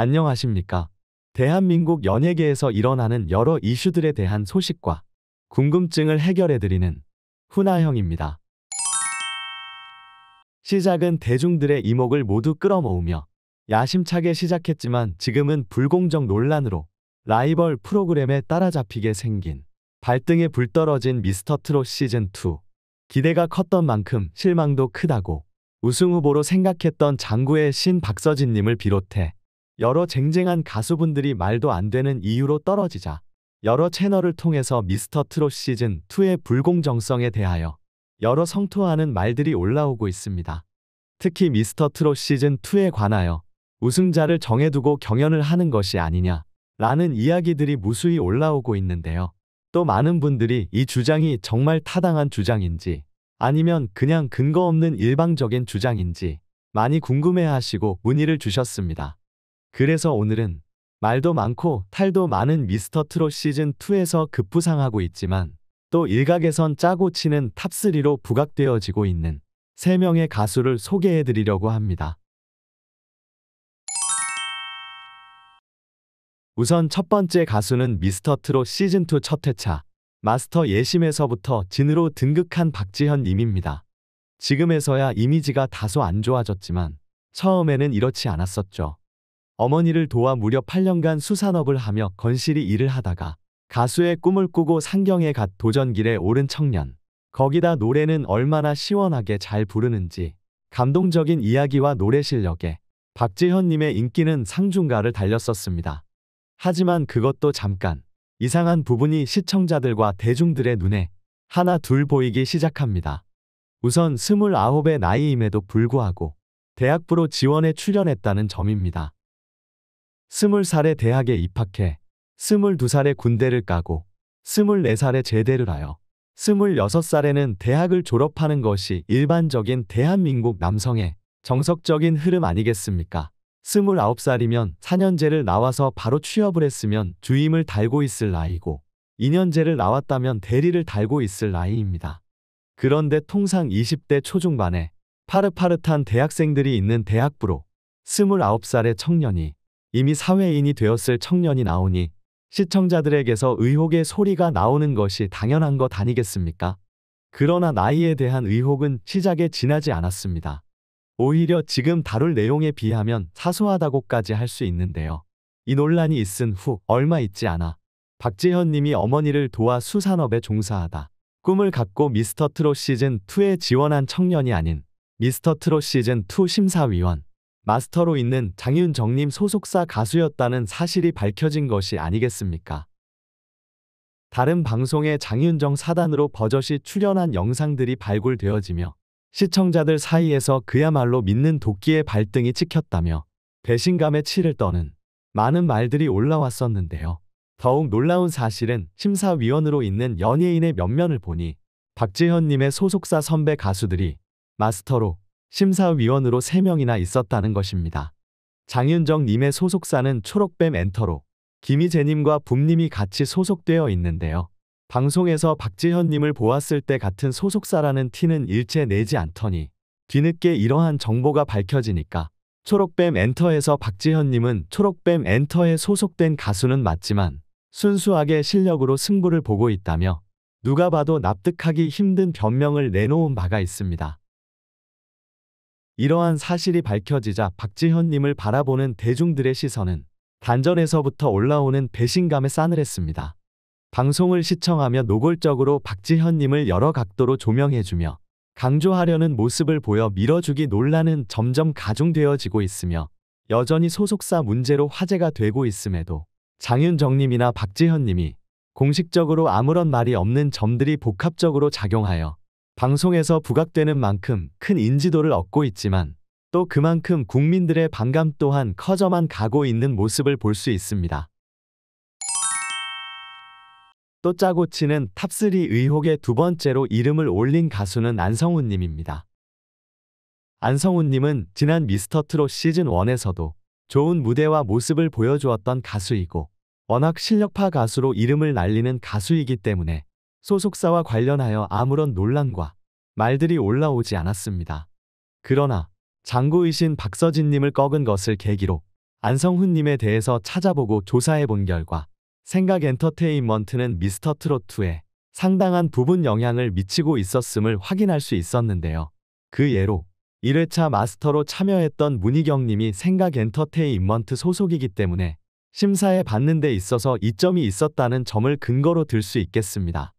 안녕하십니까? 대한민국 연예계에서 일어나는 여러 이슈들에 대한 소식과 궁금증을 해결해드리는 훈아형입니다. 시작은 대중들의 이목을 모두 끌어모으며 야심차게 시작했지만 지금은 불공정 논란으로 라이벌 프로그램에 따라잡히게 생긴 발등에 불 떨어진 미스터트롯 시즌2 기대가 컸던 만큼 실망도 크다고 우승 후보로 생각했던 장구의 신 박서진님을 비롯해 여러 쟁쟁한 가수분들이 말도 안 되는 이유로 떨어지자 여러 채널을 통해서 미스터 트롯 시즌 2의 불공정성에 대하여 여러 성토하는 말들이 올라오고 있습니다. 특히 미스터 트롯 시즌 2에 관하여 우승자를 정해두고 경연을 하는 것이 아니냐 라는 이야기들이 무수히 올라오고 있는데요. 또 많은 분들이 이 주장이 정말 타당한 주장인지 아니면 그냥 근거 없는 일방적인 주장인지 많이 궁금해하시고 문의를 주셨습니다. 그래서 오늘은 말도 많고 탈도 많은 미스터 트롯 시즌2에서 급부상하고 있지만 또 일각에선 짜고 치는 탑3로 부각되어지고 있는 3명의 가수를 소개해드리려고 합니다. 우선 첫 번째 가수는 미스터 트롯 시즌2 첫 회차 마스터 예심에서부터 진으로 등극한 박지현 님입니다. 지금에서야 이미지가 다소 안 좋아졌지만 처음에는 이렇지 않았었죠. 어머니를 도와 무려 8년간 수산업을 하며 건실히 일을 하다가 가수의 꿈을 꾸고 상경에 갓 도전길에 오른 청년. 거기다 노래는 얼마나 시원하게 잘 부르는지 감동적인 이야기와 노래 실력에 박지현님의 인기는 상중가를 달렸었습니다. 하지만 그것도 잠깐 이상한 부분이 시청자들과 대중들의 눈에 하나 둘 보이기 시작합니다. 우선 29의 나이임에도 불구하고 대학부로 지원에 출연했다는 점입니다. 2 0 살에 대학에 입학해 2 2살에 군대를 까고 2 4살에 제대를 하여 2 6 살에는 대학을 졸업하는 것이 일반적인 대한민국 남성의 정석적인 흐름 아니겠습니까? 2 9 살이면 4년제를 나와서 바로 취업을 했으면 주임을 달고 있을 나이고 2년제를 나왔다면 대리를 달고 있을 나이입니다. 그런데 통상 20대 초중반에 파릇파릇한 대학생들이 있는 대학부로 29살의 청년이 이미 사회인이 되었을 청년이 나오니 시청자들에게서 의혹의 소리가 나오는 것이 당연한 것 아니겠습니까? 그러나 나이에 대한 의혹은 시작에 지나지 않았습니다. 오히려 지금 다룰 내용에 비하면 사소하다고까지 할 수 있는데요. 이 논란이 있은 후 얼마 있지 않아 박지현 님이 어머니를 도와 수산업에 종사하다 꿈을 갖고 미스터 트롯 시즌2에 지원한 청년이 아닌 미스터 트롯 시즌2 심사위원 마스터로 있는 장윤정님 소속사 가수였다는 사실이 밝혀진 것이 아니겠습니까? 다른 방송에 장윤정 사단으로 버젓이 출연한 영상들이 발굴되어지며 시청자들 사이에서 그야말로 믿는 도끼의 발등이 찍혔다며 배신감에 치를 떠는 많은 말들이 올라왔었는데요. 더욱 놀라운 사실은 심사위원으로 있는 연예인의 면면을 보니 박지현님의 소속사 선배 가수들이 마스터로 심사위원으로 3명이나 있었다는 것입니다. 장윤정 님의 소속사는 초록뱀 엔터로 김희재님과 붐님이 같이 소속되어 있는데요. 방송에서 박지현님을 보았을 때 같은 소속사라는 티는 일체 내지 않더니 뒤늦게 이러한 정보가 밝혀지니까 초록뱀 엔터에서 박지현님은 초록뱀 엔터에 소속된 가수는 맞지만 순수하게 실력으로 승부를 보고 있다며 누가 봐도 납득하기 힘든 변명을 내놓은 바가 있습니다. 이러한 사실이 밝혀지자 박지현님을 바라보는 대중들의 시선은 단전에서부터 올라오는 배신감에 싸늘했습니다. 방송을 시청하며 노골적으로 박지현님을 여러 각도로 조명해주며 강조하려는 모습을 보여 밀어주기 논란은 점점 가중되어지고 있으며 여전히 소속사 문제로 화제가 되고 있음에도 장윤정님이나 박지현님이 공식적으로 아무런 말이 없는 점들이 복합적으로 작용하여 방송에서 부각되는 만큼 큰 인지도를 얻고 있지만 또 그만큼 국민들의 반감 또한 커져만 가고 있는 모습을 볼 수 있습니다. 또 짜고 치는 탑3 의혹의 두 번째로 이름을 올린 가수는 안성훈님입니다. 안성훈님은 지난 미스터트롯 시즌1에서도 좋은 무대와 모습을 보여주었던 가수이고 워낙 실력파 가수로 이름을 날리는 가수이기 때문에 소속사와 관련하여 아무런 논란과 말들이 올라오지 않았습니다. 그러나 장구의신 박서진님을 꺾은 것을 계기로 안성훈님에 대해서 찾아보고 조사해 본 결과 생각 엔터테인먼트는 미스터 트롯2에 상당한 부분 영향을 미치고 있었음을 확인할 수 있었는데요. 그 예로 1회차 마스터로 참여했던 문희경님이 생각 엔터테인먼트 소속이기 때문에 심사에 받는 데 있어서 이점이 있었다는 점을 근거로 들 수 있겠습니다.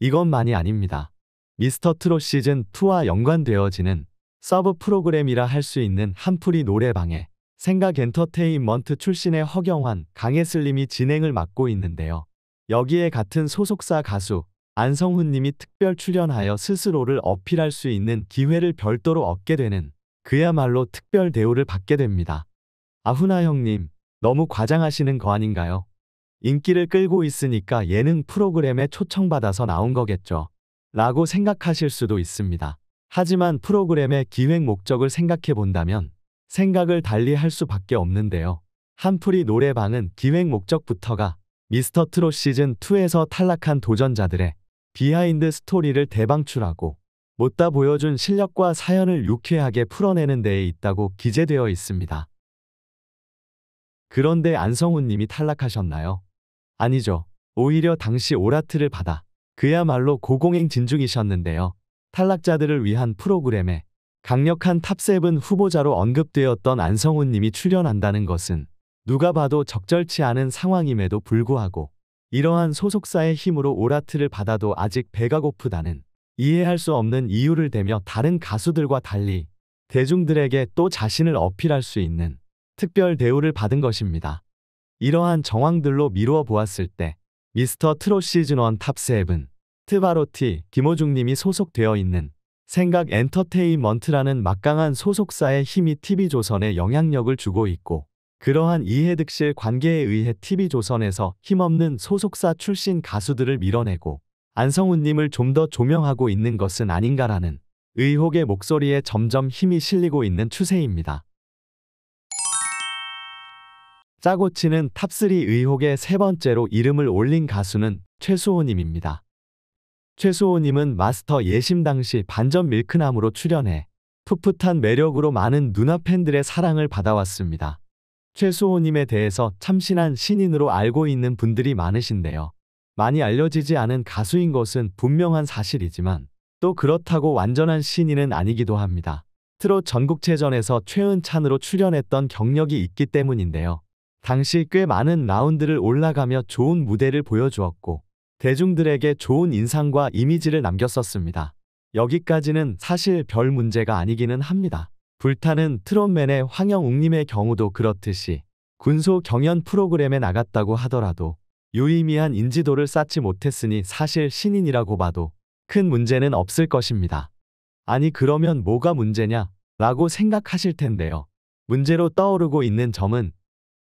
이것만이 아닙니다. 미스터 트롯 시즌 2와 연관되어지는 서브 프로그램이라 할 수 있는 한풀이 노래방에 생각 엔터테인먼트 출신의 허경환, 강예슬님이 진행을 맡고 있는데요. 여기에 같은 소속사 가수 안성훈님이 특별 출연하여 스스로를 어필할 수 있는 기회를 별도로 얻게 되는 그야말로 특별 대우를 받게 됩니다. 아훈아 형님, 너무 과장하시는 거 아닌가요? 인기를 끌고 있으니까 예능 프로그램에 초청받아서 나온 거겠죠. 라고 생각하실 수도 있습니다. 하지만 프로그램의 기획 목적을 생각해 본다면 생각을 달리 할 수밖에 없는데요. 한풀이 노래방은 기획 목적부터가 미스터 트롯 시즌2에서 탈락한 도전자들의 비하인드 스토리를 대방출하고 못다 보여준 실력과 사연을 유쾌하게 풀어내는 데에 있다고 기재되어 있습니다. 그런데 안성훈님이 탈락하셨나요? 아니죠. 오히려 당시 오라트를 받아 그야말로 고공행 진중이셨는데요. 탈락자들을 위한 프로그램에 강력한 탑세븐 후보자로 언급되었던 안성훈 님이 출연한다는 것은 누가 봐도 적절치 않은 상황임에도 불구하고 이러한 소속사의 힘으로 오라트를 받아도 아직 배가 고프다는 이해할 수 없는 이유를 대며 다른 가수들과 달리 대중들에게 또 자신을 어필할 수 있는 특별 대우를 받은 것입니다. 이러한 정황들로 미루어 보았을 때 미스터 트롯 시즌 1탑7 트바로티 김호중님이 소속되어 있는 생각 엔터테인먼트라는 막강한 소속사의 힘이 TV조선에 영향력을 주고 있고 그러한 이해득실 관계에 의해 TV조선에서 힘없는 소속사 출신 가수들을 밀어내고 안성훈님을 좀 더 조명하고 있는 것은 아닌가라는 의혹의 목소리에 점점 힘이 실리고 있는 추세입니다. 짜고 치는 탑3 의혹의 세 번째로 이름을 올린 가수는 최수호님입니다. 최수호님은 마스터 예심 당시 반전 밀크남으로 출연해 풋풋한 매력으로 많은 누나 팬들의 사랑을 받아왔습니다. 최수호님에 대해서 참신한 신인으로 알고 있는 분들이 많으신데요. 많이 알려지지 않은 가수인 것은 분명한 사실이지만 또 그렇다고 완전한 신인은 아니기도 합니다. 트롯 전국체전에서 최은찬으로 출연했던 경력이 있기 때문인데요. 당시 꽤 많은 라운드를 올라가며 좋은 무대를 보여주었고 대중들에게 좋은 인상과 이미지를 남겼었습니다. 여기까지는 사실 별 문제가 아니기는 합니다. 불타는 트롯맨의 황영웅님의 경우도 그렇듯이 군소 경연 프로그램에 나갔다고 하더라도 유의미한 인지도를 쌓지 못했으니 사실 신인이라고 봐도 큰 문제는 없을 것입니다. 아니 그러면 뭐가 문제냐? 라고 생각하실 텐데요. 문제로 떠오르고 있는 점은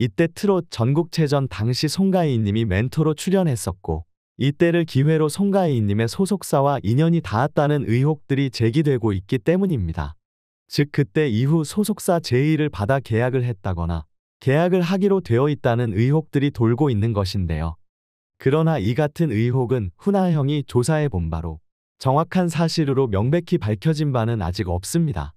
이때 트롯 전국체전 당시 송가인님이 멘토로 출연했었고 이때를 기회로 송가인님의 소속사와 인연이 닿았다는 의혹들이 제기되고 있기 때문입니다. 즉 그때 이후 소속사 제의를 받아 계약을 했다거나 계약을 하기로 되어 있다는 의혹들이 돌고 있는 것인데요. 그러나 이 같은 의혹은 훈아형이 조사해 본 바로 정확한 사실으로 명백히 밝혀진 바는 아직 없습니다.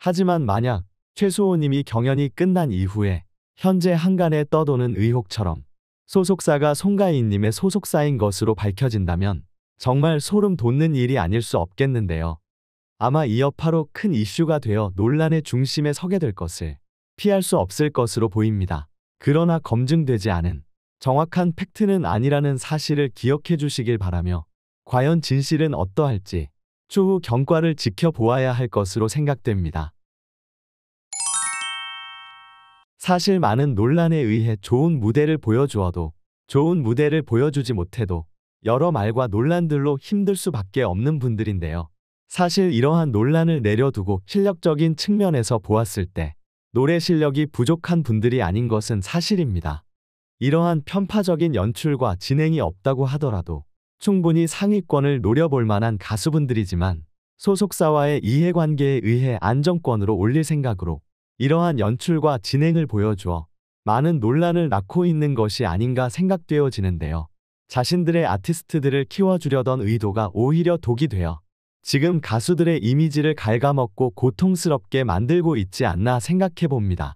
하지만 만약 최수호님이 경연이 끝난 이후에 현재 한간에 떠도는 의혹처럼 소속사가 송가인님의 소속사인 것으로 밝혀진다면 정말 소름 돋는 일이 아닐 수 없겠는데요. 아마 이 여파로 큰 이슈가 되어 논란의 중심에 서게 될 것을 피할 수 없을 것으로 보입니다. 그러나 검증되지 않은 정확한 팩트는 아니라는 사실을 기억해 주시길 바라며 과연 진실은 어떠할지 추후 경과를 지켜보아야 할 것으로 생각됩니다. 사실 많은 논란에 의해 좋은 무대를 보여주어도 좋은 무대를 보여주지 못해도 여러 말과 논란들로 힘들 수밖에 없는 분들인데요. 사실 이러한 논란을 내려두고 실력적인 측면에서 보았을 때 노래 실력이 부족한 분들이 아닌 것은 사실입니다. 이러한 편파적인 연출과 진행이 없다고 하더라도 충분히 상위권을 노려볼 만한 가수분들이지만 소속사와의 이해관계에 의해 안정권으로 올릴 생각으로 이러한 연출과 진행을 보여주어 많은 논란을 낳고 있는 것이 아닌가 생각되어지는데요. 자신들의 아티스트들을 키워주려던 의도가 오히려 독이 되어 지금 가수들의 이미지를 갉아먹고 고통스럽게 만들고 있지 않나 생각해 봅니다.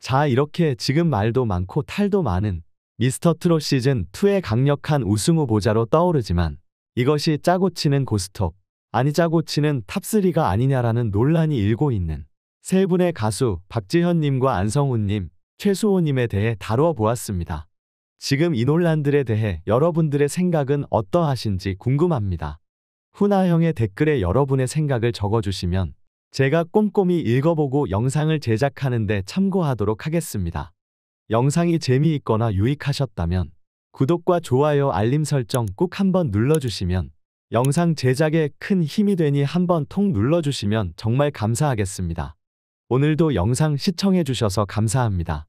자 이렇게 지금 말도 많고 탈도 많은 미스터 트롯 시즌2의 강력한 우승 후보자로 떠오르지만 이것이 짜고 치는 고스톱 아니자고치는 탑3가 아니냐라는 논란이 일고 있는 세 분의 가수 박지현님과 안성훈님, 최수호님에 대해 다루어 보았습니다. 지금 이 논란들에 대해 여러분들의 생각은 어떠하신지 궁금합니다. 후나형의 댓글에 여러분의 생각을 적어주시면 제가 꼼꼼히 읽어보고 영상을 제작하는데 참고하도록 하겠습니다. 영상이 재미있거나 유익하셨다면 구독과 좋아요 알림 설정 꼭 한번 눌러주시면 영상 제작에 큰 힘이 되니 한번 톡 눌러주시면 정말 감사하겠습니다. 오늘도 영상 시청해주셔서 감사합니다.